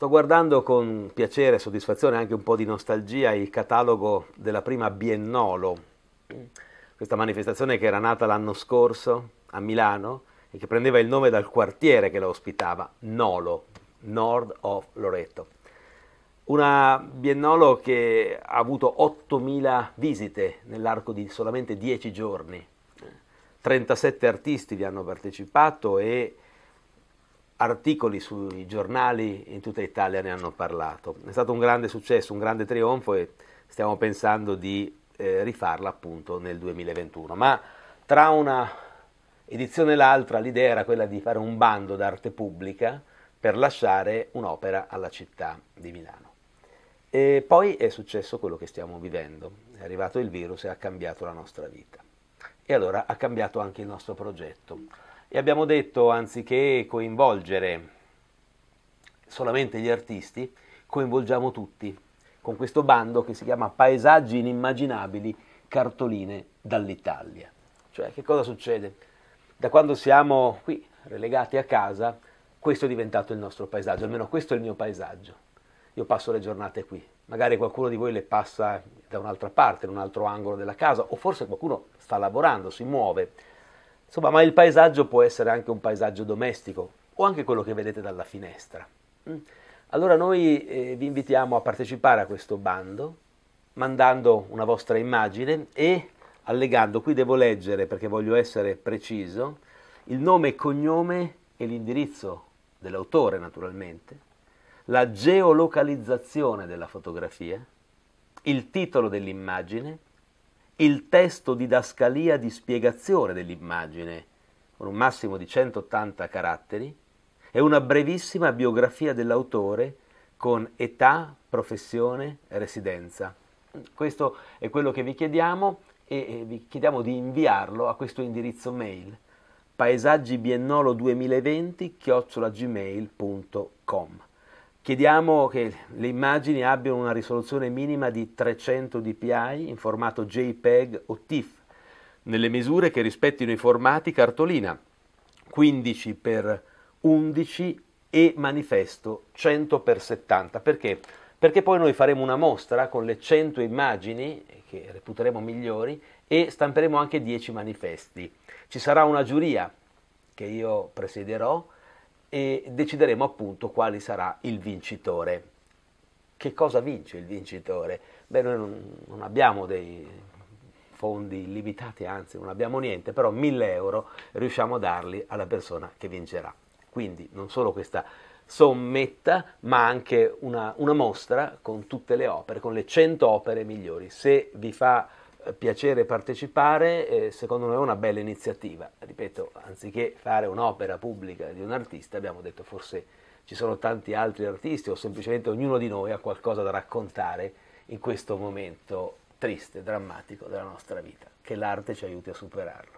Sto guardando con piacere e soddisfazione, anche un po' di nostalgia, il catalogo della prima Biennolo, questa manifestazione che era nata l'anno scorso a Milano e che prendeva il nome dal quartiere che la ospitava, Nolo, Nord of Loreto. Una Biennolo che ha avuto 8.000 visite nell'arco di solamente 10 giorni. 37 artisti vi hanno partecipato e articoli sui giornali in tutta Italia ne hanno parlato. È stato un grande successo, un grande trionfo e stiamo pensando di eh, rifarla appunto nel 2021. Ma tra una edizione e l'altra l'idea era quella di fare un bando d'arte pubblica per lasciare un'opera alla città di Milano. E poi è successo quello che stiamo vivendo, è arrivato il virus e ha cambiato la nostra vita. E allora ha cambiato anche il nostro progetto e abbiamo detto anziché coinvolgere solamente gli artisti, coinvolgiamo tutti con questo bando che si chiama Paesaggi inimmaginabili, cartoline dall'Italia. Cioè che cosa succede? Da quando siamo qui relegati a casa, questo è diventato il nostro paesaggio, almeno questo è il mio paesaggio. Io passo le giornate qui, magari qualcuno di voi le passa da un'altra parte, in un altro angolo della casa, o forse qualcuno sta lavorando, si muove Insomma, ma il paesaggio può essere anche un paesaggio domestico o anche quello che vedete dalla finestra. Mm. Allora noi eh, vi invitiamo a partecipare a questo bando mandando una vostra immagine e allegando, qui devo leggere perché voglio essere preciso, il nome, e cognome e l'indirizzo dell'autore naturalmente, la geolocalizzazione della fotografia, il titolo dell'immagine, il testo didascalia di spiegazione dell'immagine, con un massimo di 180 caratteri, e una brevissima biografia dell'autore con età, professione e residenza. Questo è quello che vi chiediamo e vi chiediamo di inviarlo a questo indirizzo mail paesaggibiennolo2020 chiocciolagmail.com Chiediamo che le immagini abbiano una risoluzione minima di 300 dpi in formato JPEG o TIFF, nelle misure che rispettino i formati cartolina 15 x 11 e manifesto 100 x 70. Perché? Perché poi noi faremo una mostra con le 100 immagini, che reputeremo migliori, e stamperemo anche 10 manifesti. Ci sarà una giuria che io presiderò e decideremo appunto quale sarà il vincitore. Che cosa vince il vincitore? Beh, noi non, non abbiamo dei fondi illimitati, anzi non abbiamo niente, però 1000 euro riusciamo a darli alla persona che vincerà. Quindi non solo questa sommetta, ma anche una, una, mostra con tutte le opere, con le 100 opere migliori. Se vi fa eh, piacere partecipare, eh, secondo me è una bella iniziativa ripeto, anziché fare un'opera pubblica di un artista, abbiamo detto forse ci sono tanti altri artisti o semplicemente ognuno di noi ha qualcosa da raccontare in questo momento triste, drammatico della nostra vita, che l'arte ci aiuti a superarlo.